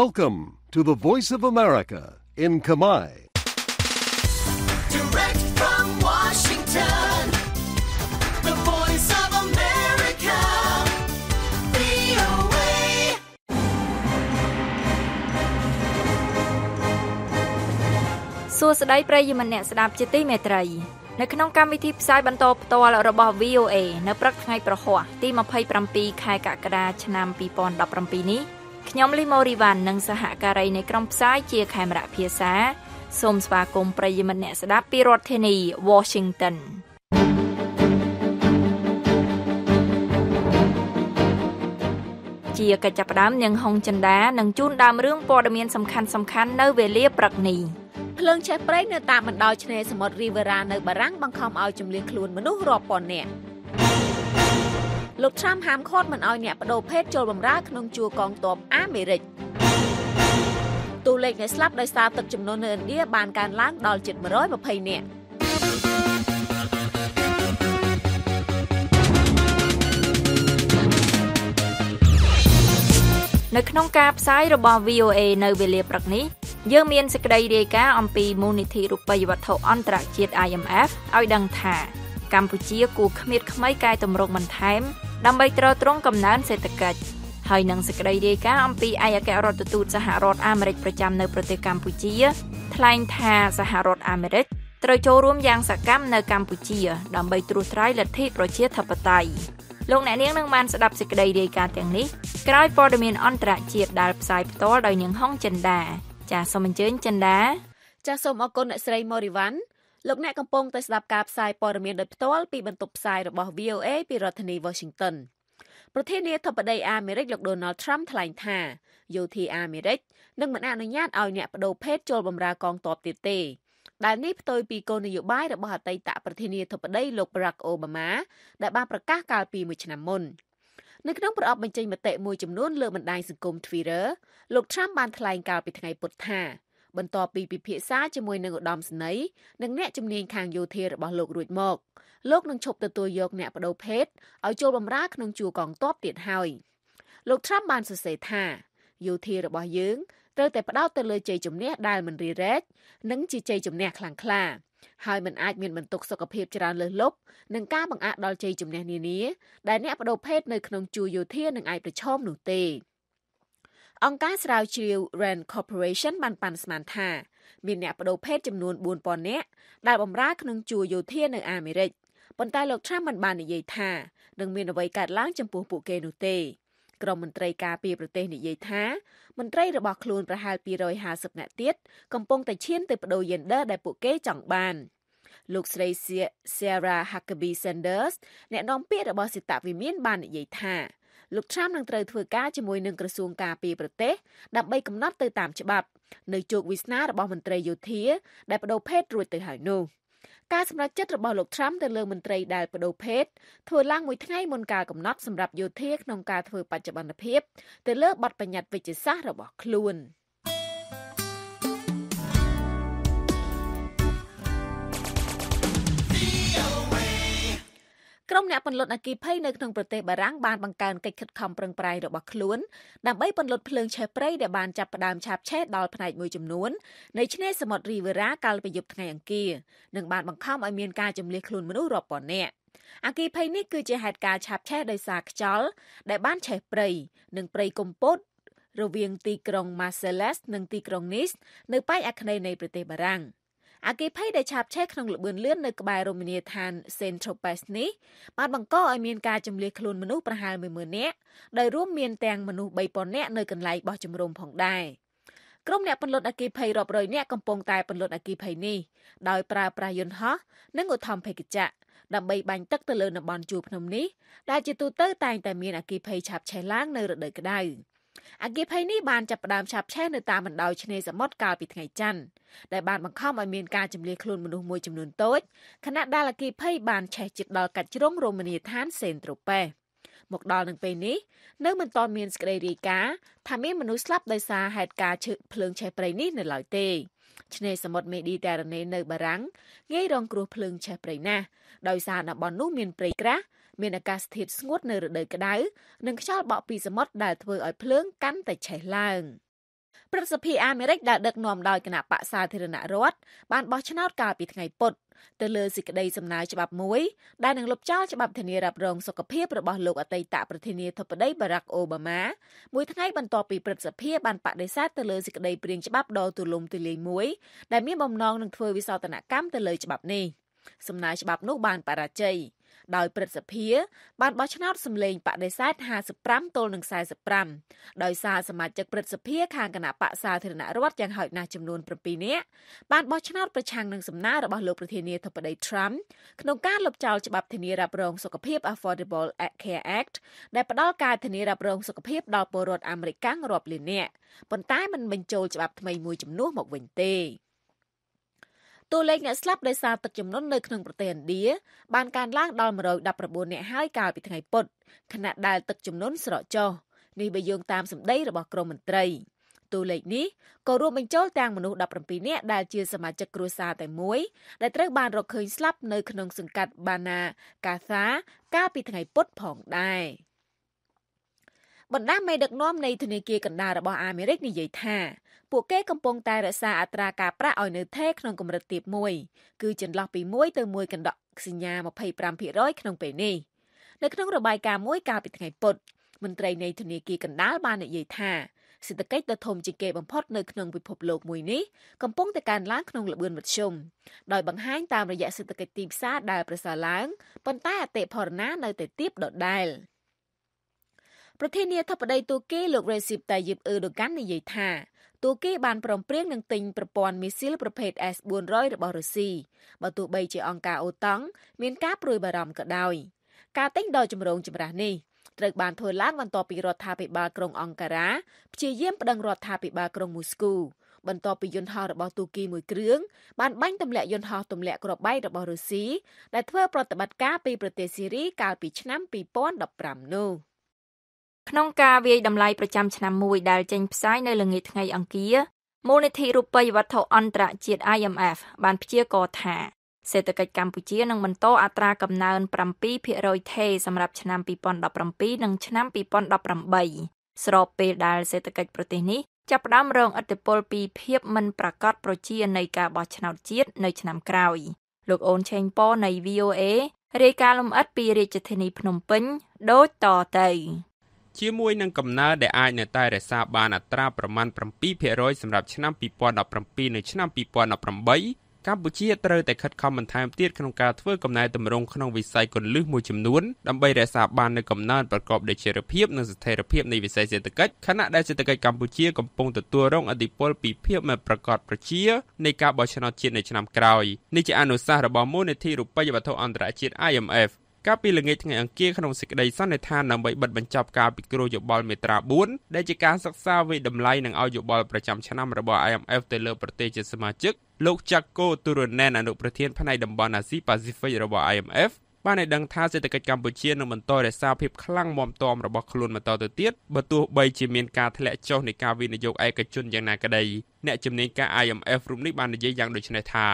Welcome to the Voice of America in Kamai. Direct from Washington, the Voice of America, VOA. So សួស្តីប្រិយមិត្តអ្នកស្ដាប់ជាទីមេត្រីនៅក្នុងកម្មវិធីផ្សាយបន្តផ្ទាល់របស់ VOA នៅព្រឹកថ្ងៃប្រហ័សទី27ខែកក្កដាឆ្នាំ2017នេះខ្ញុំលីម៉ូរីវ៉ាន់និងសហការីនៃក្រុមផ្សាយជាខេមរៈភាសាសូមស្វាគមន៍ប្រិយមិត្តអ្នកស្ដាប់ពីរដ្ឋធានី Washington ជាកិច្ចចាប់ផ្ដើមនាងហុងចិនដានឹងជូនដើមរឿងព័ត៌មានសំខាន់សំខាន់នៅវេលាព្រឹកនេះភ្លើងឆេះព្រៃនៅតាមបណ្ដោយឆ្នេរសមុទ្រ Rivera នៅបារាំងបង្ខំឲ្យចំលៀងខ្លួនមនុស្សរាប់ពាន់នាក់លោកត្រាំហាមឃាត់មិនឲ្យអ្នកបដូរភេទចូលបម្រើក្នុងជួរកងទ័ពអាមេរិកតួលេខអ្នកស្លាប់ដោយសារទឹកជំនន់នៅឥណ្ឌាបានកើនឡើងដល់ជិត120នាក់នៅក្នុងការផ្សាយរបស់ VOA នៅវេលាព្រឹកនេះយើងមានសេចក្តីរាយការណ៍អំពីមូលនិធិរូបិយវត្ថុអន្តរជាតិ IMF ឲ្យដឹងថាកម្ពុជាគួរគ្មៀតខ្មៃកាយតម្រង់បន្ថែមដើម្បីទ្រទ្រង់កំណើនសេដ្ឋកិច្ចហើយនឹងសេចក្តីរាយការណ៍អំពីឯកអគ្គរដ្ឋទូត សហរដ្ឋអាមេរិកប្រចាំនៅប្រទេសកម្ពុជា ថ្លែងថាសហរដ្ឋអាមេរិកត្រូវចូលរួមយ៉ាងសកម្មនៅកម្ពុជា ដើម្បីត្រួសត្រាយលទ្ធិប្រជាធិបតេយ្យលោកអ្នកនាងនឹងបានស្ដាប់សេចក្តីរាយការណ៍ទាំងនេះក្រោយព័ត៌មានអន្តរជាតិដែលផ្សាយផ្ទាល់ដោយនាងហុងចិនដា ចាសសូមអញ្ជើញចិនដាចាសសូមអគុណអ្នកស្រីម៉ូរីវ៉ាន់លោកអ្នកកំពុងតែស្ដាប់ការផ្សាយព័ត៌មានដោយផ្ទាល់ពីបន្ទប់ផ្សាយរបស់ VOA ពីរដ្ឋធានី Washington ប្រធានាធិបតីអាមេរិកលោក Donald Trump ថ្លែងថាយោធាអាមេរិកនឹងមិនអនុញ្ញាតឲ្យអ្នកបដូរភេទចូលបម្រើកងទ័ពទៀតទេ ដែលនេះផ្ទុយពីគោលនយោបាយរបស់អតីតប្រធានាធិបតីលោក Barack Obama ដែលបានប្រកាសកាលពីមួយឆ្នាំមុននៅក្នុងប្រអប់បញ្ចេញមតិមួយចំនួនលើបណ្ដាញសង្គម Twitter លោក Trump បានថ្លែងកាលពីថ្ងៃពុធថាបន្ទាប់ពីពិភាក្សាជាមួយនឹងឧត្តមសេនីយ៍និងអ្នកជំនាញខាងយោធារបស់លោករួចមកលោកនឹងឈប់ទទួលយកអ្នកបដូភេទឲ្យចូលបម្រើក្នុងជួរកងទ័ពទៀតហើយលោកត្រាំបានសរសេរថាយោធារបស់យើងត្រូវតែផ្ដោតទៅលើជ័យជំនះដែលមិនរីរែកនិងជាជ័យជំនះខ្លាំងក្លាហើយមិនអាចមានបន្ទុកសុខភាពច្រើនលើសលប់នឹងការបង្អាក់ដល់ជ័យជំនះនានាដែលអ្នកបដូភេទនៅក្នុងជួរយោធានឹងអាចប្រឈមនោះទេអង្គការស្រាវជ្រាវ Rand Corporation បានប៉ាន់ស្មានថាមានអ្នកបដូរភេទចំនួន4000នាក់ដែលបម្រើក្នុងជួរយោធានៅអាមេរិកប៉ុន្តែលោក Trump មិនបាននិយាយថានឹងមានអ្វីកើតឡើងចំពោះពួកគេនោះទេ ក្រមមន្ត្រីការពារប្រទេសនិយាយថាមន្ត្រីរបស់ខ្លួនប្រហែល250នាក់ទៀតកំពុងតែឈានទៅបដូរ gender ដែលពួកគេចង់បានលោកស្រី Sarah Huckabee Sanders អ្នកនាំពាក្យរបស់សេតវិមានបាននិយាយថាលោកត្រាំនឹងត្រូវធ្វើការជាមួយនឹងក្រសួងការពារប្រទេសដើម្បីកំណត់ទៅតាមច្បាប់ នៅជោគវាសនារបស់មន្ត្រីយោធាដែលបដូរភេទរួចទៅហើយនោះការសម្រេចចិត្តរបស់លោកត្រាំទៅលើមន្ត្រីដែលបដូរភេទធ្វើឡើងមួយថ្ងៃមុនការកំណត់សម្រាប់យោធាក្នុងការធ្វើបច្ចុប្បន្នភាពទៅលើបទបញ្ញត្តិវិជ្ជាសាស្ត្ររបស់ខ្លួន។ក្រុមអ្នកពន្លត់អគ្គិភ័យនៅក្នុងប្រទេសបារាំងបានបង្កើនកិច្ចខិតខំប្រឹងប្រែងរបស់ខ្លួនដើម្បីពន្លត់ភ្លើងឆេះព្រៃដែលបានចាប់ផ្ដើមឆាបឆេះដល់ផ្នែកមួយចំនួននៃឆ្នេរសមុទ្ររីវេរ៉ាកាលពីយប់ថ្ងៃអង្គារនិងបានបង្ខំឲ្យមានការចម្លៀសខ្លួនមនុស្សរាប់ពាន់នាក់អគិភ័យនេះគឺជាហេតុការណ៍ឆាបឆេះដោយសារខ្យល់ដែលបានឆេះព្រៃនិងព្រៃកំពតរវាងទីក្រុង Marseilles និងទីក្រុង Nice នៅប៉ែកអាគ្នេយ៍នៃប្រទេសបារាំង។អគិភ័យដែលឆាបឆេះក្នុងល្បឿនលឿននៅក្បែររមណីយដ្ឋាន Saint-Tropez នេះបានបង្កឲ្យមានការចម្លៀសខ្លួនមនុស្សប្រហែល10000នាក់ដោយរួមមានទាំងមនុស្ស3000នាក់នៅកន្លែងបោះជំរំផងដែរក្រុមអ្នកពន្លត់អគិភ័យរាប់រយនាក់កំពុងតែពន្លត់អគិភ័យនេះដោយប្រើប្រាស់យន្តហោះនិងឧទ្ធម្ភាគចក្រដើម្បីបាញ់ទឹកទៅលើតំបន់ជួរភ្នំនេះដែលជាទូទៅតែងតែមានអគិភ័យឆាប់ឆេះឡើងនៅរដូវក្តៅអគិភ័យនេះបានចាប់ផ្ដើមឆាប់ឆេះនៅតាមបណ្ដោយឆ្នេរសមុទ្រកាលពីថ្ងៃច័ន្ទដែលបានបង្ខំឲ្យមានការចម្លៀសខ្លួនមនុស្សមួយចំនួនតូចខណៈដែលអគិភ័យបានឆេះជិតដល់កាច់ជ្រុងរមណីយដ្ឋានសេនត្រូប៉េមកដល់នឹងពេលនេះនៅមិនទាន់មានសេចក្តីរាយការណ៍ថាមានមនុស្សស្លាប់ដោយសារហេតុការណ៍ឈឺភ្លើងឆេះព្រៃនេះនៅឡើយទេ ឆ្នេរសមុទ្រមេឌីតេរ៉ាណេនៅបារាំងងាយរងគ្រោះភ្លើងឆេះព្រៃណាស់ដោយសារតំបន់នោះមានព្រៃក្រាស់មានអាកាសធាតុស្ងួតនៅរដូវក្តៅនិងខ្យល់បក់ពីសមុទ្រដែលធ្វើឲ្យភ្លើងកាន់តែឆេះឡើង។ព្រឹទ្ធសភាអាមេរិកដែលដឹកនាំដោយគណៈបកសាធារណរដ្ឋបានបោះឆ្នោតកាលពីថ្ងៃពុធទៅលើសេចក្តីសំណើច្បាប់មួយដែលនឹងលុបចោលច្បាប់ធានារ៉ាប់រងសុខភាពរបស់លោកអតីតប្រធានាធិបតីបារ៉ាក់អូបាម៉ាមួយថ្ងៃបន្ទាប់ពីព្រឹទ្ធសភាបានបដិសេធទៅលើសេចក្តីព្រាងច្បាប់ដ៏ទូលំទូលាយមួយដែលមានបំណងនឹងធ្វើវិសោធនកម្មទៅលើច្បាប់នេះសំណើច្បាប់នោះបានបរាជ័យដោយព្រឹទ្ធសភា បានបោះឆ្នោតសម្លេងបដិសេធ55ទល់នឹង45ដោយសារសមាជិកព្រឹទ្ធសភា ខាងគណៈបកសាធារណរដ្ឋយ៉ាងហោចណាស់ចំនួន7នាក់បានបោះឆ្នោតប្រឆាំងនឹងសំណើរបស់លោកប្រធានាធិបតី Trump ក្នុងការលុបចោលច្បាប់ធានារ៉ាប់រងសុខភាព Affordable Care Act ដែលផ្ដល់ការធានារ៉ាប់រងសុខភាពដល់ពលរដ្ឋអាមេរិករាប់លាននាក់ប៉ុន្តែមិនបញ្ចូលច្បាប់ថ្មីមួយចំនួនមកវិញទេតួលេខអ្នកស្លាប់ដោយសារទឹកជំនន់នៅក្នុងប្រទេសឥណ្ឌាបានកើនឡើងដល់119អ្នកហើយកាលពីថ្ងៃពុធខណៈដែលទឹកជំនន់ស្រកចុះនេះបើយោងតាមសម្ដីរបស់ក្រមមន្ត្រីតួលេខនេះក៏រួមបញ្ចូលទាំងមនុស្ស17នាក់ដែលជាសមាជិកគ្រួសារតែមួយដែលត្រូវបានរកឃើញស្លាប់នៅក្នុងសង្កាត់បាណាកាសា កាលពីថ្ងៃពុធផងដែរបណ្ដាមេដឹកនាំនៃធនាគារកណ្ដាលរបស់អាមេរិកនិយាយថាពួកគេកំពុងតែរក្សាអត្រាការប្រាក់ឲ្យនៅថេរក្នុងកម្រិតទាបមួយ គឺចន្លោះពី1ទៅ1កណ្ដក់សញ្ញា25%ក្នុងពេលនេះនៅក្នុងរបាយការណ៍មួយកាលពីថ្ងៃពុធមន្ត្រីនៃធនាគារកណ្ដាលបាននិយាយថាសេដ្ឋកិច្ចដ៏ធំជាងគេបំផុតនៅក្នុងពិភពលោកមួយនេះកំពុងតែកើនឡើងក្នុងល្បឿនមធ្យមដោយបង្ហាញតាមរយៈសេដ្ឋកិច្ចទីផ្សារដែលប្រសើរឡើងប៉ុន្តែអតិផរណានៅតែទាបដដែល ប្រធានាធិបតីទូគីលោក Recep Tayyip Erdogan និយាយថាទួរគីបានព្រមព្រៀងនឹងទិញប្រព័ន្ធមីស៊ីលប្រភេទ S400 របស់រុស្ស៊ីបើទោះបីជាអង្គការអូតង់មានការព្រួយបារម្ភក៏ដោយ ការទិញដ៏ចម្រូងចម្រាសនេះត្រូវបានធ្វើឡើងបន្ទាប់ពីរដ្ឋាភិបាលក្រុងអង្គការ៉ាព្យាយាមប្តឹងរដ្ឋាភិបាលក្រុងមូស្គូ បន្ទាប់ពីយន្តហោះរបស់ទូគីមួយគ្រឿងបានបាញ់ទម្លាក់យន្តហោះទម្លាក់គ្រាប់បែករបស់រុស្ស៊ីដែលធ្វើប្រតិបត្តិការពីប្រទេសស៊ីរីកាលពីឆ្នាំ2015នោះ។ក្នុងការវាយតម្លៃប្រចាំឆ្នាំមួយដែលចេញផ្សាយនៅល្ងាចថ្ងៃអង្គារមូលនិធិរូបិយវត្ថុអន្តរជាតិ IMF បានព្យាករណ៍ថាសេដ្ឋកិច្ចកម្ពុជានឹងបន្តអត្រាកំណើន7%ថេរសម្រាប់ឆ្នាំ2017និងឆ្នាំ2018ស្របពេលដែលសេដ្ឋកិច្ចប្រទេសនេះចាប់ផ្ដើមរងឥទ្ធិពលពីភាពមិនប្រាកដប្រជានៃការបោះឆ្នោតជាតិនៅឆ្នាំក្រោយ លោកអូនឆេងប៉នៃ VOA រាយការណ៍លម្អិតពីរាជធានីភ្នំពេញដូចតទៅជាមួយនឹងកំណើដែលអាចនៅតែរក្សាបានអត្រាប្រមាណ7%សម្រាប់ឆ្នាំ2017និងឆ្នាំ2018កម្ពុជាត្រូវតែខិតខំបន្ថែមទៀតក្នុងការធ្វើកំណែតម្រង់ក្នុងវិស័យកលិះមួយចំនួនដើម្បីរក្សាបាននូវកំណើនប្រកបដោយចីរភាពនិងស្ថិរភាពនៃវិស័យសេដ្ឋកិច្ចខណៈដែលសេដ្ឋកិច្ចកម្ពុជាកំពុងទទួលរងឥទ្ធិពលពីភាពមិនប្រកបប្រជានៃការបោះឆ្នោតជាតិនៅឆ្នាំក្រោយនេះជាអនុសាសន៍របស់មូលនិធិរូបិយវត្ថុអន្តរជាតិ IMF កាលពីល្ងាចថ្ងៃអង្គារក្នុងសេចក្តីសន្និដ្ឋានដើម្បីបិទបញ្ចប់ការពិគ្រោះយោបល់មេត្រា4ដែលជាការសិក្សាវិតម្លៃនិងឲ្យយោបល់ប្រចាំឆ្នាំរបស់ IMF ទៅលើប្រទេសជាសមាជិកលោកចាក់កូទូរ៉ានអនុប្រធានផ្នែកតំបន់អាស៊ីប៉ាស៊ីហ្វិករបស់ IMF បានឲ្យដឹងថាសេដ្ឋកិច្ចកម្ពុជានឹងបន្តរក្សាភាពខ្លាំងមាំទាំរបស់ខ្លួនបន្តទៅទៀតបើទោះបីជាមានការធ្លាក់ចុះនៃការវិនិយោគឯកជនយ៉ាងណាក្តីអ្នកជំនាញការ IMF រូបនេះបាននិយាយយ៉ាងដូចនេះថា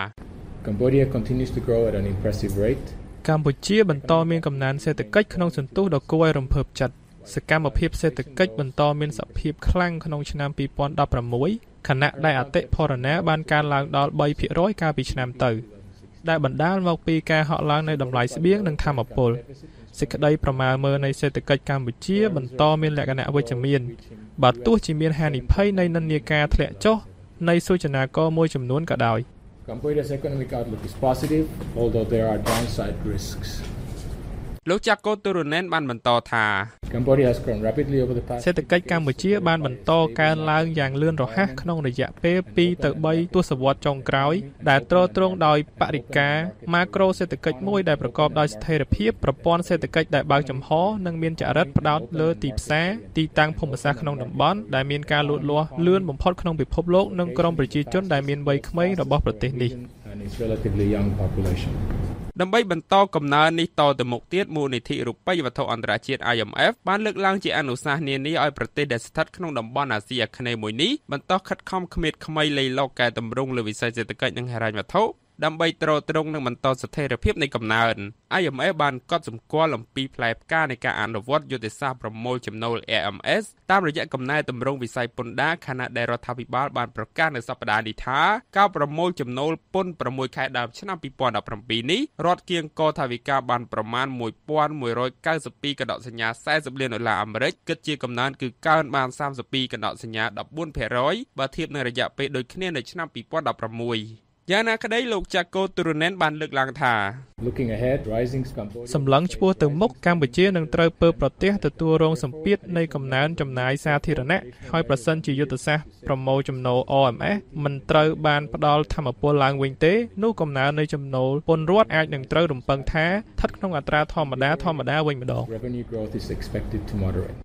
Cambodia continues to grow at an impressive rate កម្ពុជាបន្តមានកំណើនសេដ្ឋកិច្ចក្នុងសន្ទុះដ៏គួរឲ្យរំភើបចិត្តសកម្មភាព សេដ្ឋកិច្ចបន្តមាន សភាពខ្លាំងក្នុងឆ្នាំ2016ខណៈដែលអតិផរណា បានកើនឡើងដល់3%កាលពីឆ្នាំទៅដែលបណ្ដាលមកពីការហក់ឡើងនៃតម្លៃស្បៀងនិងធម្មពលសេចក្តីប្រមាលមើលនៃសេដ្ឋកិច្ចកម្ពុជាបន្តមានលក្ខណៈវិជ្ជមានបើទោះជាមាន ហានិភ័យនៃនិន្នាការធ្លាក់ចុះនៃ សូចនាករមួយចំនួនក៏ដោយ។ Cambodia's economic outlook is positive, although there are downside risks. លោកចាក់កូទូរណែនបានបន្តថាសេដ្ឋកិច្ចកម្ពុជាបានបន្តកើនឡើងយ៉ាងលឿនរហ័សក្នុងរយៈពេល2ទៅ3ទសវត្សរ៍ចុងក្រោយ ដែលទ្រទ្រង់ដោយបរិការម៉ាក្រូសេដ្ឋកិច្ចមួយដែលប្រកបដោយស្ថិរភាពប្រព័ន្ធសេដ្ឋកិច្ចដែលបើកចំហ និងមានចរិតផ្ដោតលើទីផ្សារទីតាំងភូមិសាស្ត្រក្នុងតំបន់ដែលមានការលូតលាស់លឿនបំផុតក្នុងពិភពលោកនិងក្រុមប្រជាជនដែលមានវ័យក្មេងរបស់ប្រទេសនេះដើម្បីបន្តកំណើននេះតទៅមុខទៀតមូលនិធិរូបិយវត្ថុអន្តរជាតិ IMF បានលើកឡើងជាអនុសាសន៍នានាឲ្យប្រទេសដែលស្ថិតក្នុងតំបន់អាស៊ីអាគ្នេយ៍មួយនេះបន្តខិតខំគ្មៀតខ្មៃលៃលកកែតម្រង់លើវិស័យសេដ្ឋកិច្ចនិងហិរញ្ញវត្ថុដើម្បីទ្រទ្រង់និងបន្តស្ថិរភាពនៃកំណើន IMF បានកត់សម្គាល់អំពីផ្លែផ្កានៃការអនុវត្តយុទ្ធសាស្ត្រប្រមូលចំណូល AMS តាមរយៈកំណែទម្រង់វិស័យពន្ធដារខណៈដែលរដ្ឋាភិបាលបានប្រកាសនៅសប្តាហ៍នេះថាការប្រមូលចំណូលពន្ធ6ខែដើមឆ្នាំ2017នេះរដ្ឋគៀងកថាវិការបានប្រមាណ1192កដកសញ្ញា40លានដុល្លារអាមេរិកគិតជាកំណើនគឺកើនបាន32កដកសញ្ញា14%បើធៀបនឹងរយៈពេលដូចគ្នានៅឆ្នាំ2016យ៉ាងណាក្តីលោកចាក់កូទូរ៉ូណែនបានលើកឡើងថាសម្លឹងឆ្ពោះទៅមុខកម្ពុជានឹងត្រូវពើប្រទះទទួលរងសម្ពាធនៃកំណើនចំណាយសាធារណៈហើយប្រសិនជាយុទ្ធសាស្ត្រប្រមូលចំណូល OMS មិនត្រូវបានផ្ដល់ធម្មពលឡើងវិញទេនោះកំណើននៃចំណូលពន្ធរដ្ឋអាចនឹងត្រូវរំពឹងថាស្ថិតក្នុងអត្រាធម្មតាធម្មតាវិញម្ដង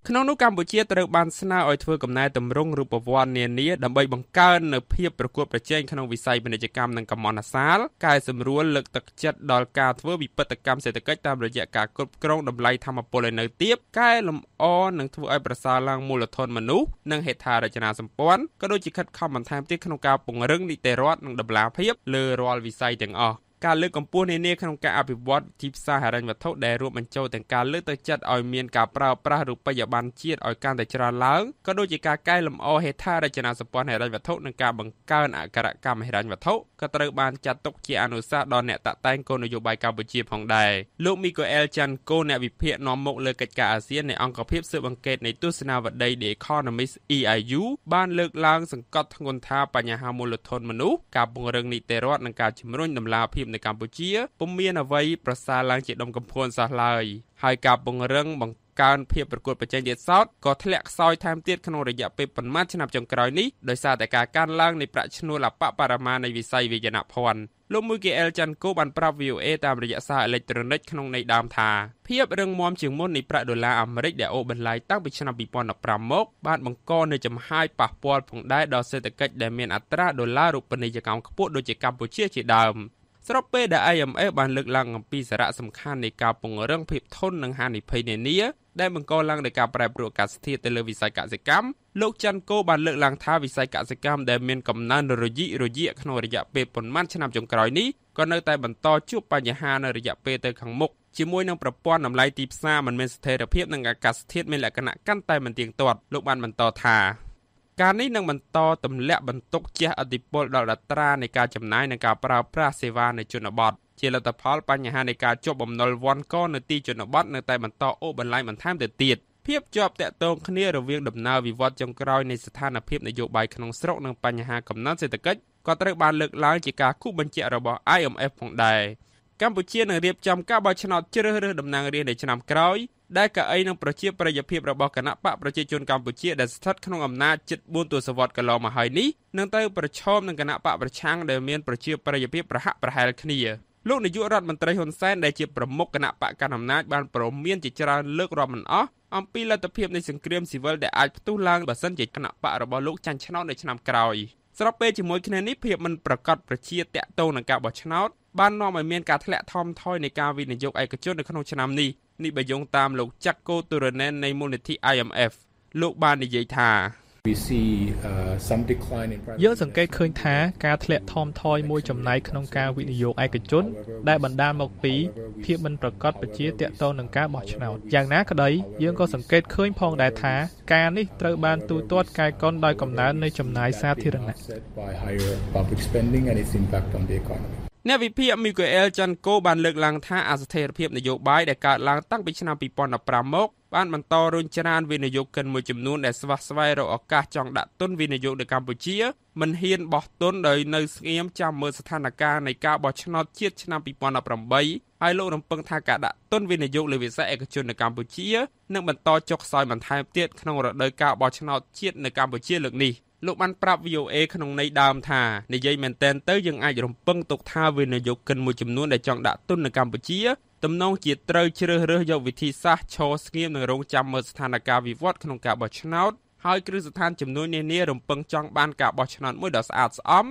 ក្នុងនោះកម្ពុជាត្រូវបានស្នើឲ្យធ្វើកំណែតម្រង់រូបវ័ណ្ណនានាដើម្បីបង្កើននូវភាពប្រកួតប្រជែងក្នុងវិស័យពាណិជ្ជកម្មនិងកម្មន្តអាសាលកែសម្រួលលើកទឹកចិត្តដល់ការធ្វើវិពិតកម្មសេដ្ឋកិច្ចតាមរយៈការគ្រប់គ្រងតម្លៃធម្មពលឲ្យនៅទាបកែលម្អនិងធ្វើឲ្យប្រសើរឡើងមូលធនមនុស្សនិងហេដ្ឋារចនាសម្ព័ន្ធក៏ដូចជាខិតខំបន្ថែមទៀតក្នុងការពង្រឹងនីតិរដ្ឋនិងតម្លាភាពលើរាល់វិស័យទាំងអស់ការលើកកម្ពស់នានាក្នុងការអភិវឌ្ឍទីផ្សារហិរញ្ញវត្ថុដែលរួមបញ្ចូលទាំងការលើកទឹកចិត្តឲ្យមានការប្រើប្រាស់រូបិយប័ណ្ណជាតិឲ្យកាន់តែច្រើនឡើងក៏ដូចជាការកែលម្អហេដ្ឋារចនាសម្ព័ន្ធហិរញ្ញវត្ថុនិងការបង្កើនអក្សរកម្មហិរញ្ញវត្ថុក៏ត្រូវបានចាត់ទុកជាអនុសាសន៍ដល់អ្នកតាក់តែងគោលនយោបាយកម្ពុជាផងដែរលោកមីកូអែលចាន់កូអ្នកវិភាគនាំមុខលើកិច្ចការអាស៊ាននៃអង្គភាពស៊ើបអង្កេតនៃទស្សនាវដ្តី The Economist EIU បានលើកឡើងសង្កត់ធ្ងន់ថាបញ្ហាមូលធនមនុស្សការពង្រឹងនីតិរដ្ឋនិងការជំរុញដំណាលភាពពនៅកម្ពុជាពុំមានអ្វីប្រសើរឡើងជាដុំកំភួនសោះឡើយហើយការពង្រឹងបង្កើនភាពប្រកួតប្រជែងទៀតសោតក៏ធ្លាក់ខ្សោយថែមទៀតក្នុងរយៈពេលប្រមាណឆ្នាំចុងក្រោយនេះដោយសារតែការកើនឡើងនៃប្រាក់ឈ្នួលអបបរមានៃវិស័យវិជ្ជាភ័ណ្ឌលោកមួយគីអែលចាន់គូបានប្រាប់ VOA តាមរយៈសារអេឡិចត្រូនិកក្នុងន័យដើមថាភាពរឹងមាំជាងមុននៃប្រាក់ដុល្លារអាមេរិកដែលអូបន្លាយតាំងពីឆ្នាំ2015មក បានបង្កនូវចំហាយប៉ះពាល់ផងដែរដល់សេដ្ឋកិច្ចដែលមានអត្រាដុល្លាររូបនីយកម្មខ្ពស់ដូចជាកម្ពុជាជាដើមស្របពេលដែល IMF បានលើកឡើងអំពីសារៈសំខាន់នៃការពង្រឹងភាពធន់នឹងហានិភ័យនានា ដែលបង្កឡើងដោយការប្រែប្រួលអាកាសធាតុទៅលើវិស័យកសិកម្មលោកច័ន្ទគោបានលើកឡើងថាវិស័យកសិកម្មដែលមានកំណើនរយិរយាកក្នុងរយៈពេលប៉ុន្មានឆ្នាំចុងក្រោយនេះក៏នៅតែបន្តជួបបញ្ហានៅរយៈពេលទៅខាងមុខជាមួយនឹងប្រព័ន្ធតម្លៃទីផ្សារមិនមានស្ថិរភាពនិងអាកាសធាតុមានលក្ខណៈកាន់តែមិនទៀងទាត់លោកបានបន្តថាការនេះនឹងបន្តទម្លាក់បន្ទុកជះឥទ្ធិពលដល់អត្រានៃការចំណាយនិងការប្រើប្រាស់សេវានៅជនបទជាលទ្ធផលបញ្ហានៃការជាប់បំណុលវ័នកនៅទីជនបទនៅតែបន្តអូសបន្លាយបន្ថែមទៅទៀតភាពជាប់តាក់ទងគ្នារវាងដំណើរវិវត្តចុងក្រោយនៃស្ថានភាពនយោបាយក្នុងស្រុកនិងបញ្ហាកំណត់សេដ្ឋកិច្ចក៏ត្រូវបានលើកឡើងជាការគូបញ្ជាក់របស់ IMF ផងដែរកម្ពុជានឹងរៀបចំការបោះឆ្នោតជ្រើសរើសតំណាងរាស្ត្រនៅឆ្នាំក្រោយដែលកៅអីនឹងប្រជាប្រិយភាពរបស់គណៈបកប្រជាជនកម្ពុជាដែលស្ថិតក្នុងអំណាចជិត4ទសវត្សរ៍កន្លងមកហើយនេះនឹងត្រូវប្រឈមនឹងគណៈបកប្រឆាំងដែលមានប្រជាប្រិយភាពប្រហាក់ប្រហែលគ្នាលោកនាយករដ្ឋមន្ត្រីហ៊ុនសែនដែលជាប្រមុខគណៈបកកណ្ដាលអំណាចបានប្រមានជាច្រើនលើករាប់មិនអស់អំពីលទ្ធភាពនៃសង្គ្រាមស៊ីវិលដែលអាចផ្ទុះឡើងបើសិនជាគណៈបករបស់លោកចាញ់ឆ្នោតនៅឆ្នាំក្រោយស្របពេលជាមួយគ្នានេះភាពមិនប្រកបប្រជាតកតងនឹងការបោះឆ្នោតបាននាំឲ្យមានការធ្លាក់ថមថយនៃការវិនិយោគឯកជននៅក្នុងឆ្នាំនេះនេះបើយោងតាមលោកចាក់កូទូរ៉ាណែននៃមូលនិធិ IMF លោកបាននិយាយថា we see uh, some decline in private យើងសង្កេតឃើញថាការធ្លាក់ថមថយមួយចំណែកក្នុងការវិនិយោគឯកជន ដែលបណ្ដាលមកពីភាពមិនប្រកបប្រជាតកតងនឹងការបោះឆ្នោតយ៉ាងណាក្ដីយើងក៏សង្កេតឃើញផងដែរថាការនេះត្រូវបានទូទាត់កែកុនដោយកំណើននៃចំណាយសាធារណៈអ្នកវិភាគ Miguel Chanko បានលើកឡើងថាអស្ថិរភាពនយោបាយដែលកើតឡើងតាំងពីឆ្នាំ2015មក បានបន្តរុញច្រានវិនិយោគិនមួយចំនួនដែលស្វះស្វែងរកឱកាសចង់ដាក់ទុនវិនិយោគនៅកម្ពុជាមិនហ៊ានបោះទុនដោយនៅស្ងៀមចាំមើលស្ថានភាពនៃការបោះឆ្នោតជាតិឆ្នាំ2018ហើយលោករំពឹងថាការដាក់ទុនវិនិយោគលើវិស័យឯកជននៅកម្ពុជានឹងបន្តចុះខ្សោយបន្ថែមទៀតក្នុងរដូវកាលបោះឆ្នោតជាតិនៅកម្ពុជាលើកនេះ។លោកបានប្រាប់ VOA ក្នុងន័យដើមថានិយាយមែនតែនទៅយើងអាចរំពឹងទុកថាវិនិយោគិនមួយចំនួនដែលចង់ដាក់ទុននៅកម្ពុជាទំនងជាត្រូវជ្រើសរើសយកវិធីសាស្ត្រឈរស្ងៀមនិងរងចាំមើលស្ថានភាពវិវត្តក្នុងការបោះឆ្នោតហើយគ្រឹះស្ថានជំនួយនានារំពឹងចង់បានការបោះឆ្នោតមួយដ៏ស្អាតស្អំ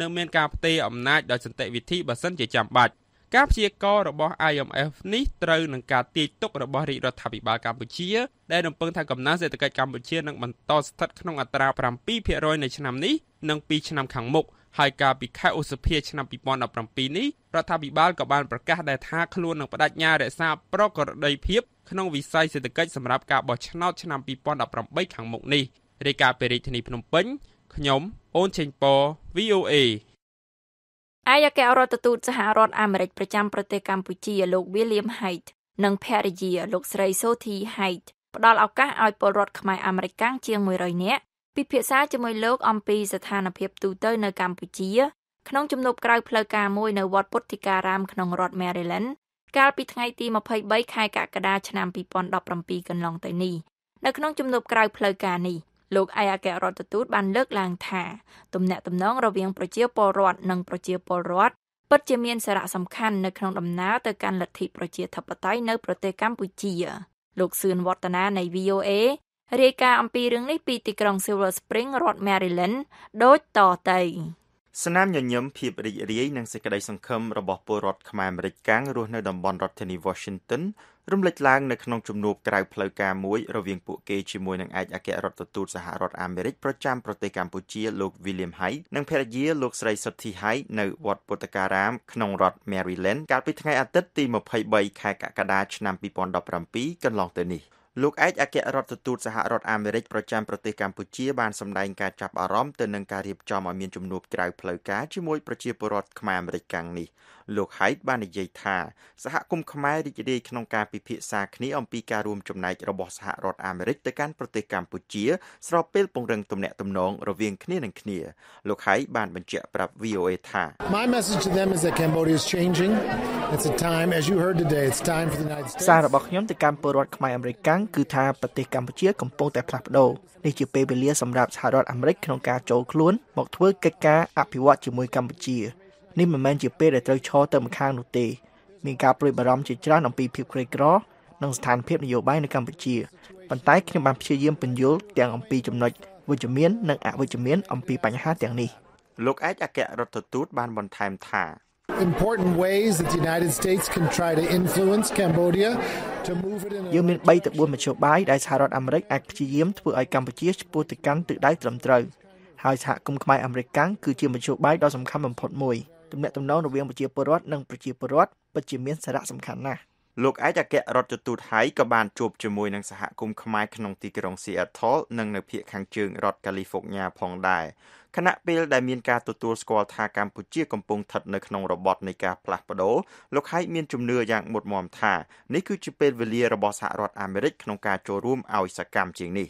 និងមានការផ្ទេរអំណាចដោយសន្តិវិធីបើសិនជាចាំបាច់។ការព្យាកររបស់ IMF នេះត្រូវនឹងការទាយទុករបស់រាជរដ្ឋាភិបាលកម្ពុជា ដែលរំពឹងថាកំណើនសេដ្ឋកិច្ចកម្ពុជានឹងបន្តស្ថិតក្នុងអត្រា7%នៅឆ្នាំនេះនិងពីឆ្នាំខាងមុខហើយកាលពីខែឧសភាឆ្នាំ2017នេះរដ្ឋាភិបាលក៏បានប្រកាសដែរថាខ្លួននឹងបដិញ្ញារក្សាប្រក្រតីភាពក្នុងវិស័យសេដ្ឋកិច្ចសម្រាប់ការបោះឆ្នោតឆ្នាំ2018ខាងមុខនេះរាយការណ៍ពីរាជធានីភ្នំពេញខ្ញុំអូនចេងព VOA ឯអគ្គរដ្ឋទូតសហរដ្ឋអាមេរិកប្រចាំប្រទេសកម្ពុជាលោក William Haidt និងភរិយាលោកស្រី Sophie Haidt ផ្ដល់ឱកាសឲ្យពលរដ្ឋខ្មែរអាមេរិកកាំងជាង100នាក់ពិភាក្សាជាមួយលោកអំពីស្ថានភាពទូទៅនៅកម្ពុជា ក្នុងជំនប់ក្រៅផ្លូវការមួយនៅវត្តពុទ្ធិការាមក្នុងរដ្ឋ Maryland កាលពីថ្ងៃទី23ខែកក្កដាឆ្នាំ2017កន្លងទៅនេះនៅក្នុងជំនប់ក្រៅផ្លូវការនេះលោកឯកអគ្គរដ្ឋទូត បានលើកឡើងថាទំនាក់ទំនង រវាងប្រជាពលរដ្ឋនិងប្រជាពលរដ្ឋពិតជាមានសារៈសំខាន់នៅក្នុងដំណើរទៅកាន់លទ្ធិប្រជាធិបតេយ្យនៅ ប្រទេសកម្ពុជាលោកសឿនវឌ្ឍនានៃ VOA រាយការណ៍អំពីរឿងនេះពីទីក្រុង Silver Spring រដ្ឋ Maryland ដូចតទៅស្នាមញញឹមភាពរីករាយនិងសេចក្តីសង្ឃឹមរបស់ពលរដ្ឋខ្មែរអាមេរិកកាំងរស់នៅតំបន់រដ្ឋធានី Washington រំលេចឡើងនៅក្នុងជំនួបក្រៅផ្លូវការមួយរវាងពួកគេជាមួយនឹងឯកអគ្គរដ្ឋទូតសហរដ្ឋអាមេរិកប្រចាំប្រទេសកម្ពុជាលោក William Hague និងភរិយាលោកស្រី Suthi Hague នៅវត្តពុទ្ធការាមក្នុងរដ្ឋ Maryland កាលពីថ្ងៃអាទិត្យទី23ខែកក្កដាឆ្នាំ2017កន្លងទៅនេះ។លោកឯកអគ្គរដ្ឋទូតសហរដ្ឋអាមេរិកប្រចាំប្រទេសកម្ពុជាបានសម្ដែងការចាប់អារម្មណ៍ទៅនឹងការរៀបចំឲ្យមានជំនួបក្រៅផ្លូវការជាមួយប្រជាពលរដ្ឋខ្មែរអាមេរិកខាងនេះលោកហៃតបាននិយាយថាសហគមន៍ខ្មែររីករាយក្នុងការពិភាក្សាគ្នាអំពីការរួមចំណែករបស់សហរដ្ឋអាមេរិកទៅកាន់ប្រទេសកម្ពុជាស្របពេលពង្រឹងទំនាក់ទំនងរវាងគ្នានឹងគ្នាលោកហៃបានបញ្ជាក់ប្រាប់ VOA ថា My message to them is that Cambodia is changing it's a time as you heard today it's time for the United States សាររបស់ខ្ញុំទៅកាន់ពលរដ្ឋខ្មែរអាមេរិកកាំងគឺថាប្រទេសកម្ពុជាកំពុងតែផ្លាស់ប្ដូរនេះជាពេលវេលាសម្រាប់សហរដ្ឋអាមេរិកក្នុងការចូលខ្លួនមកធ្វើកិច្ចការអភិវឌ្ឍជាមួយកម្ពុជានេះមិនមែនជាពេលដែលត្រូវឈរទៅម្ខាងនោះទេមានការព្រួយបារម្ភជាច្រើន អំពីភាពក្រីក្រនិងស្ថានភាពនយោបាយនៅកម្ពុជាប៉ុន្តែខ្ញុំបានព្យាយាមពន្យល់ទាំងអំពីចំណុចវិជ្ជមាននិងអវិជ្ជមាន អំពីបញ្ហាទាំងនេះលោកឯកអគ្គរដ្ឋទូតបានបន្ថែមថា important ways that the United States can try to influence Cambodia to move it in យើងមាន3ទៅ4មធ្យោបាយដែលសហរដ្ឋអាមេរិកអាចព្យាយាមធ្វើឲ្យកម្ពុជាឆ្ពោះទៅកាន់ទិសដៅត្រឹមត្រូវហើយសហគមន៍ខ្មែរអាមេរិកកាំងគឺជាមធ្យោបាយដ៏សំខាន់បំផុតមួយ។ទំនាក់ទំនងរវាងប្រជាពលរដ្ឋនិងប្រជាពលរដ្ឋពិតជាមានសារៈសំខាន់ណាស់លោកឯកអគ្គរដ្ឋទូតហៃក៏បានជួបជាមួយនឹងសហគមន៍ខ្មែរក្នុងទីក្រុង Seattle និងនៅភូមិខាងជើងរដ្ឋ California ផងដែរខណៈពេលដែលមានការទទួលស្គាល់ថាកម្ពុជាកំពុងស្ថិតនៅក្នុងរបបនៃការផ្លាស់ប្ដូរលោកហៃមានជំនឿយ៉ាងមុតមមថានេះគឺជាពេលវេលារបស់សហរដ្ឋអាមេរិកក្នុងការចូលរួមឲ្យសកម្មជាងនេះ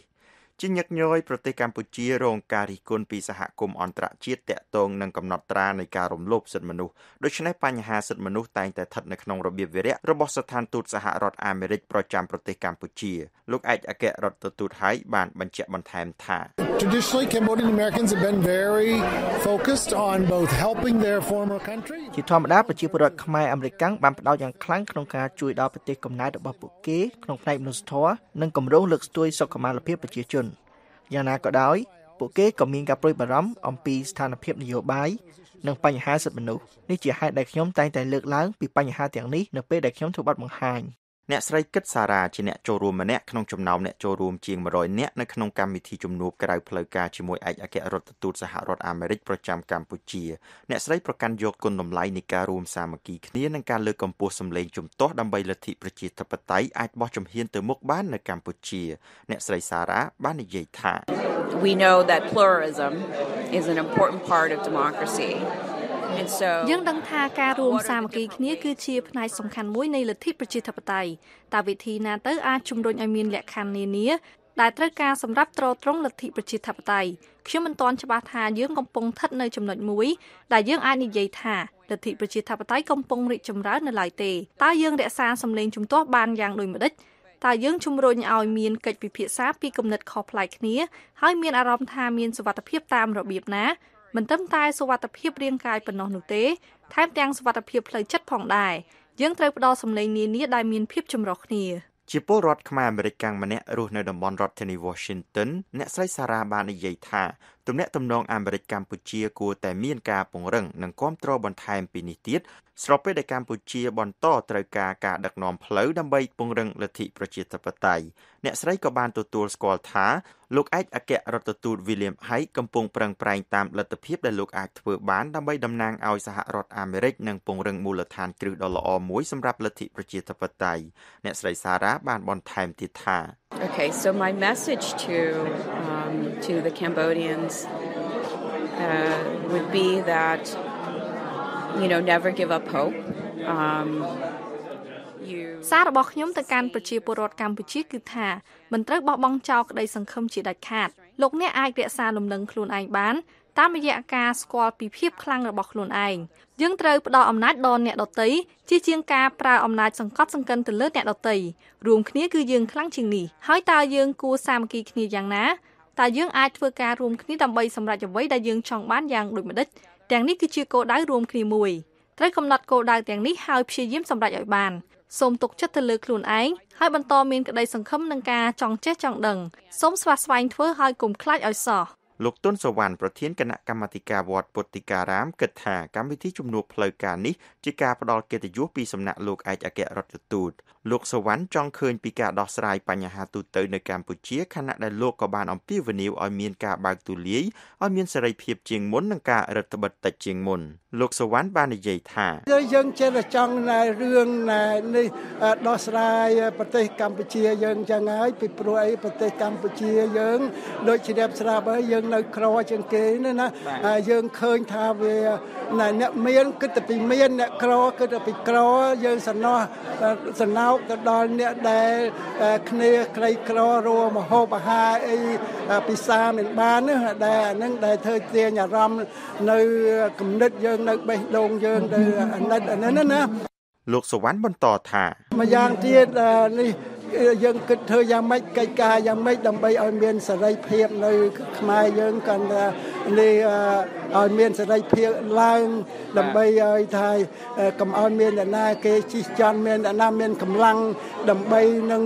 ជាញឹកញយប្រទេសកម្ពុជារងការរិះគន់ពីសហគមន៍អន្តរជាតិតាក់ទងនឹងកំណត់ត្រានៃការរំលោភសិទ្ធិមនុស្សដូច្នេះបញ្ហាសិទ្ធិមនុស្សតែងតែស្ថិតនៅក្នុងរបៀបវារៈរបស់ស្ថានទូតសហរដ្ឋអាមេរិកប្រចាំប្រទេសកម្ពុជាលោកឯកអគ្គរដ្ឋទូតហៃបានបញ្ជាក់បន្ថែមថា Traditionally Cambodian Americans have been very focused on both helping their former country ជាធម្មតាប្រជាពលរដ្ឋខ្មែរអាមេរិកបានផ្ដោតយ៉ាងខ្លាំងក្នុងការជួយដល់ប្រទេសកំណើតរបស់ពួកគេក្នុងផ្នែកមនុស្សធម៌និងគម្រោងលើកស្ទួយសុខុមាលភាពប្រជាជនយ៉ាងណាក៏ដោយពួកគេក៏មានការប្រួយបារម្ភអំពីស្ថានភាពនយោបាយនិងបញ្ហាសិទ្ធិមនុស្សនេះជាហេតុដែលខ្ញុំតែងតែលើកឡើង ពីបញ្ហាទាំងនេះនៅពេលដែលខ្ញុំធ្វើបទបង្ហាញអ្នកស្រីគិតសារ៉ាជាអ្នកចូលរួមម្នាក់ក្នុងចំណោមអ្នកចូលរួមជាង100នាក់នៅក្នុងកម្មវិធីជំនួបក្រៅផ្លូវការជាមួយឯកអគ្គរដ្ឋទូតសហរដ្ឋអាមេរិកប្រចាំកម្ពុជា អ្នកស្រីប្រកាន់យកគុណតម្លៃនៃការរួមសាមគ្គីគ្នានិងការលើកកម្ពស់សម្លេងជំទាស់ដើម្បីលទ្ធិប្រជាធិបតេយ្យអាចបោះជំហានទៅមុខបាននៅកម្ពុជាអ្នកស្រីសារ៉ាបាននិយាយថា We know that pluralism is an important part of democracy យើងដឹងថាការរួមសាមគ្គីគ្នាគឺជាផ្នែកសំខាន់មួយនៃលទ្ធិប្រជាធិបតេយ្យតើវិធីណាទៅអាចជំរុញឲ្យមានលក្ខខណ្ឌនានា ដែលត្រូវការសម្រាប់ទ្រទ្រង់លទ្ធិប្រជាធិបតេយ្យខ្ញុំមិនទាន់ច្បាស់ថាយើងកំពុងស្ថិតនៅចំណុចមួយដែលយើងអាចនិយាយថាលទ្ធិប្រជាធិបតេយ្យកំពុងរីកចម្រើននៅឡើយទេតើយើងរក្សាសម្លេងជំទាស់បានយ៉ាងដូចម្តេចតើយើងជំរុញឲ្យមានកិច្ចពិភាក្សាពីគំនិតខុសប្លែកគ្នា ហើយមានអារម្មណ៍ថាមានសវត្ថភាពតាមរបៀបណាមិនត្រឹមតែសុខភាពរាងកាយប៉ុណ្ណោះនោះទេថែមទាំងសុខភាពផ្លូវចិត្តផងដែរយើងត្រូវផ្ដល់សម្លេងនានាដែលមានភាពចម្រុះគ្នាជាពលរដ្ឋខ្មែរអាមេរិកកាំងម្នាក់រស់នៅតំបន់រដ្ឋធានី Washington អ្នកស្រីសារ៉ាបាននិយាយថាទំនាក់ទំនងអាមេរិកកម្ពុជាគួរតែមានការពង្រឹងនិងគាំទ្របន្ថែមពីនេះទៀតស្របពេលដែលកម្ពុជាបន្តត្រូវការការដឹកនាំផ្លូវដើម្បីពង្រឹងលទ្ធិប្រជាធិបតេយ្យអ្នកស្រីក៏បានទទួលស្គាល់ថាលោកឯកអគ្គរដ្ឋទូត William Hague កំពុងប្រឹងប្រែងតាមលទ្ធភាពដែលលោកអាចធ្វើ បានដើម្បីតំណាងឲ្យសហរដ្ឋអាមេរិកនិងពង្រឹងមូលដ្ឋានគ្រឹះដ៏ល្អមួយសម្រាប់លទ្ធិប្រជាធិបតេយ្យអ្នកស្រីសារ៉ាបានបន្ថែមទៀតថា Okay, so my message to um, to the Cambodians uh, would be that you know never give up hope. Um, you សាររបស់ខ្ញុំទៅកាន់ប្រជាពលរដ្ឋកម្ពុជាគឺថាមិនត្រូវបោះបង់ចោលក្តីសង្ឃឹមជាដាច់ខាតលោកអ្នកអាចរក្សាលំនឹងខ្លួនឯងបានតាមរយៈការស្គាល់ពីភាពខ្លាំងរបស់ខ្លួនឯងយើងត្រូវផ្ដល់អំណាចដល់អ្នកដទៃជាជាងការប្រើអំណាចសង្កត់សង្កិនទៅលើអ្នកដទៃរួមគ្នាគឺយើងខ្លាំងជាងនេះហើយតើយើងគួរសាមគ្គីគ្នាយ៉ាងណាតើយើងអាចធ្វើការរួមគ្នាដើម្បីសម្រេចអ្វីដែលយើងចង់បានយ៉ាងដូចម្ដេចទាំងនេះគឺជាគោលដៅរួមគ្នាមួយត្រូវកំណត់គោលដៅទាំងនេះហើយព្យាយាមសម្រេចឲ្យបានសូមទុកចិត្តទៅលើខ្លួនឯងហើយបន្តមានក្តីសង្ឃឹមនឹងការចង់ចេះចង់ដឹងសូមស្វាស្វែងធ្វើហើយកុំខ្លាចឲ្យសោះលោកទុនសវណ្ណប្រធានគណៈកម្មាធិការវត្តពុទ្ធិការាមគិតថាកម្មវិធីជំនួបផ្លូវការនេះជាការផ្ដល់កិត្តិយសពីសំណាក់លោកឯកអគ្គរដ្ឋទូតលោកសវណ្ណចង់ឃើញពីការដោះស្រាយបញ្ហាទូទៅនៅកម្ពុជាខណៈដែលលោកក៏បានអំពាវនាវឲ្យមានការបើកទូលាយឲ្យមានសេរីភាពជាងមុននិងការរដ្ឋបិទតិចជាងមុន។លោកសវណ្ណបាននិយាយថាយើងចេះតែចង់ណែរឿងណែនេះដោះស្រាយប្រទេសកម្ពុជាយើងចឹងហើយពីព្រោះអីប្រទេសកម្ពុជាយើង ដូចជារៀបស្រាប់ហើយយើង នៅក្រជាងគេណាណាយើងឃើញថាវាណែអ្នកមានគិតតែពីមាន អ្នកក្រគិតតែពីក្រយើងសំណោះសំណោកទៅដល់អ្នកដែលគ្នាក្រីក្ររស់មហូបអាហារអីពិសាមិនបានណាដែលអានឹងដែលធ្វើទាញអារម្មណ៍នៅគំនិតយើងនៅបេះដូងយើងទៅអាណិតអានេះណាលោកសវណ្ណបន្តថា ម្យ៉ាងទៀតនេះយើងគិតធ្វើយ៉ាងម៉េចកិច្ចការយ៉ាងម៉េចដើម្បីឲ្យមានសេរីភាពនៅ ខ្មែរយើងកាន់តែនេះឲ្យមានសេរីភាពឡើងដើម្បីឲ្យថាកុំឲ្យមានអ្នកណា គេជិះជាន់មានអ្នកណាមានកម្លាំងដើម្បីនឹង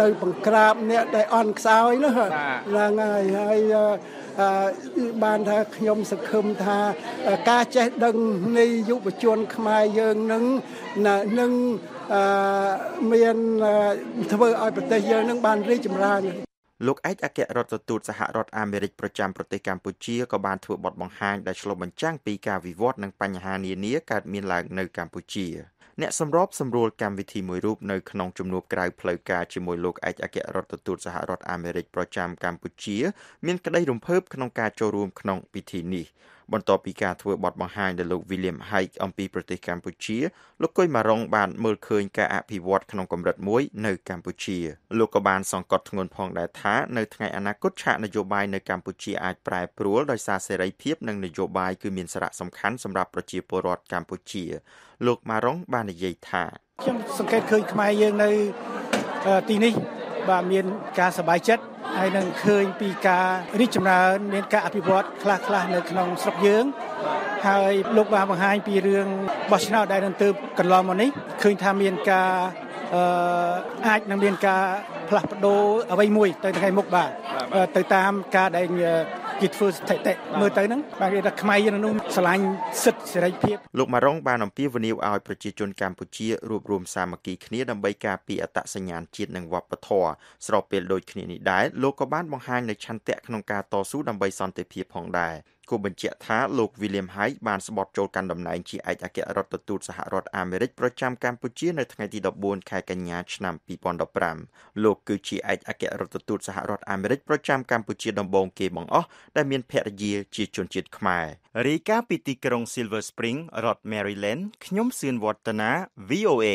ទៅបង្ក្រាបអ្នកដែលអន់ខ្សោយនោះហ្នឹងហើយហើយបានថាខ្ញុំសង្ឃឹមថាការចេះដឹងនៃយុវជនខ្មែរយើងនឹងនឹងមានធ្វើឲ្យប្រទេសយើងនឹងបានរីកចម្រើនលោកឯកអគ្គរដ្ឋទូតសហរដ្ឋអាមេរិកប្រចាំប្រទេសកម្ពុជាក៏បានធ្វើបទបង្ហាញដែលឆ្លុះបញ្ចាំងពីការវិវត្តនិងបញ្ហានានាកើតមានឡើងនៅកម្ពុជា។អ្នកសម្របសម្រួលកម្មវិធីមួយរូបនៅក្នុងជំនួបក្រៅផ្លូវការជាមួយលោកឯកអគ្គរដ្ឋទូតសហរដ្ឋអាមេរិកប្រចាំកម្ពុជាមានក្តីរំភើបក្នុងការចូលរួមក្នុងពិធីនេះបន្ទាប់ពីការធ្វើបទបង្ហាញដល់លោក William Hague អំពីប្រទេសកម្ពុជាលោកកុយម៉ារុងបានមើលឃើញការអភិវឌ្ឍក្នុងកម្រិតមួយនៅកម្ពុជាលោកក៏បានសង្កត់ធ្ងន់ផងដែរថានៅថ្ងៃអនាគតឆាកនយោបាយនៅកម្ពុជាអាចប្រែប្រួលដោយសារសេរីភាពនិងនយោបាយគឺមានសារៈសំខាន់សម្រាប់ប្រជាពលរដ្ឋកម្ពុជាលោកម៉ារុងបាននិយាយថាខ្ញុំសង្កេតឃើញខ្មែរយើងនៅទីនេះបាទមានការសប្បាយចិត្តហើយនឹងឃើញពីការរីកចម្រើនមានការអភិវឌ្ឍខ្លះខ្លះនៅក្នុងស្រុកយើង ហើយលោកបានបង្ហាញពីរឿងបោះឆ្នោតដែលនឹងទៅកន្លងមកនេះឃើញថាមានការអឺអាចនឹងមានការផ្លាស់ប្ដូរអ្វីមួយទៅថ្ងៃមុខបាទទៅតាមការដែលគេធ្វើស្ថិតិមើលទៅហ្នឹងបាទគេថាខ្មែរនៅនោះឆ្លាញ់សិទ្ធិសេរីភាពលោកម៉ារុងបានអំពាវនាវឲ្យប្រជាជនកម្ពុជារួបរមសាមគ្គីគ្នាដើម្បីការពារអត្តសញ្ញាណជាតិនិងវប្បធម៌ស្របពេលដូចគ្នានេះដែរលោកក៏បានបង្ហាញនៅឆន្ទៈក្នុងការតស៊ូដើម្បីសន្តិភាពផងដែរគូបញ្ជាក់ថាលោក William Hague បានស្បត់ចូលកាន់តំណែងជាឯកអគ្គរដ្ឋទូតសហរដ្ឋអាមេរិកប្រចាំកម្ពុជានៅថ្ងៃទី14ខែកញ្ញាឆ្នាំ2015លោកគឺជាឯកអគ្គរដ្ឋទូតសហរដ្ឋអាមេរិកប្រចាំកម្ពុជា ដំបូងគេបង្អស់ដែលមានភរិយាជាជនជាតិខ្មែររាយការណ៍ពីទីក្រុង Silver Spring រដ្ឋ Maryland ខ្ញុំសឿនវឌ្ឍនា VOA